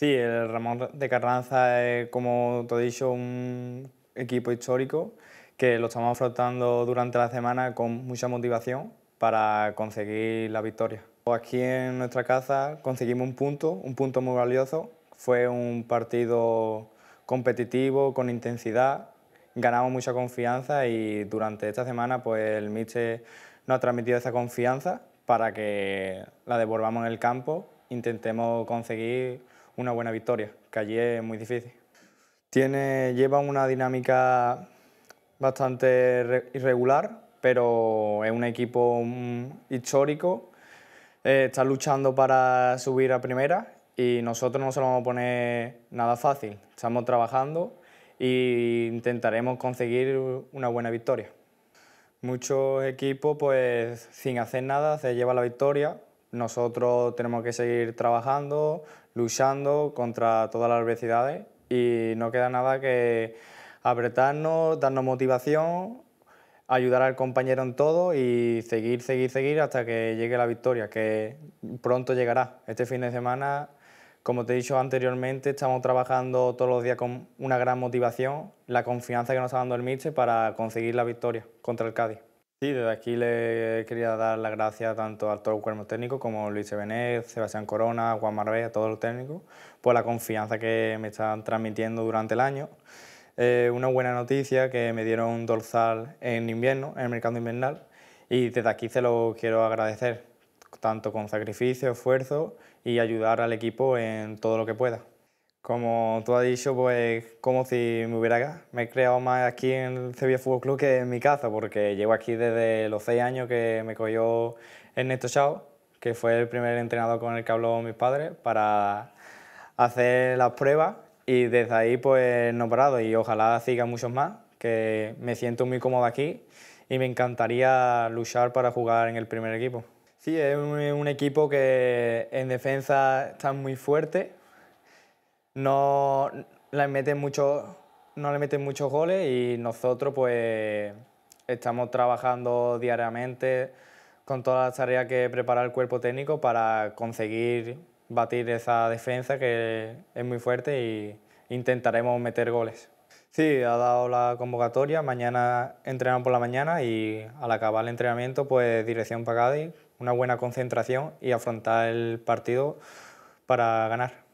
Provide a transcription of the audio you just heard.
Sí, el Ramón de Carranza es, como te he dicho, un equipo histórico que lo estamos afrontando durante la semana con mucha motivación para conseguir la victoria. Pues aquí en nuestra casa conseguimos un punto, un punto muy valioso. Fue un partido competitivo, con intensidad, ganamos mucha confianza y durante esta semana pues el Miche nos ha transmitido esa confianza para que la devolvamos en el campo, intentemos conseguir una buena victoria, que allí es muy difícil. Tiene, lleva una dinámica bastante irregular, pero es un equipo mm, histórico. Eh, está luchando para subir a primera y nosotros no se lo vamos a poner nada fácil. Estamos trabajando e intentaremos conseguir una buena victoria. Muchos equipos, pues sin hacer nada, se lleva la victoria nosotros tenemos que seguir trabajando, luchando contra todas las adversidades y no queda nada que apretarnos, darnos motivación, ayudar al compañero en todo y seguir, seguir, seguir hasta que llegue la victoria, que pronto llegará. Este fin de semana, como te he dicho anteriormente, estamos trabajando todos los días con una gran motivación, la confianza que nos está dando el Mirce para conseguir la victoria contra el Cádiz. Sí, desde aquí le quería dar las gracias tanto a todo el cuerpo técnico como Luis Benet, Sebastián Corona, Juan Marbella, a todos los técnicos, por la confianza que me están transmitiendo durante el año. Eh, una buena noticia que me dieron dorsal en invierno, en el mercado invernal, y desde aquí se lo quiero agradecer, tanto con sacrificio, esfuerzo y ayudar al equipo en todo lo que pueda. Como tú has dicho, pues como si me hubiera me he creado más aquí en el Sevilla Fútbol Club que en mi casa, porque llevo aquí desde los seis años que me cogió Ernesto Chao, que fue el primer entrenador con el que habló mis padres, para hacer las pruebas y desde ahí pues no he parado y ojalá sigan muchos más, que me siento muy cómodo aquí y me encantaría luchar para jugar en el primer equipo. Sí, es un equipo que en defensa está muy fuerte, no le meten mucho, no le meten muchos goles y nosotros pues estamos trabajando diariamente con todas las tareas que prepara el cuerpo técnico para conseguir batir esa defensa que es muy fuerte y intentaremos meter goles. Sí, ha dado la convocatoria, mañana entrenamos por la mañana y al acabar el entrenamiento pues dirección para Cádiz, una buena concentración y afrontar el partido para ganar.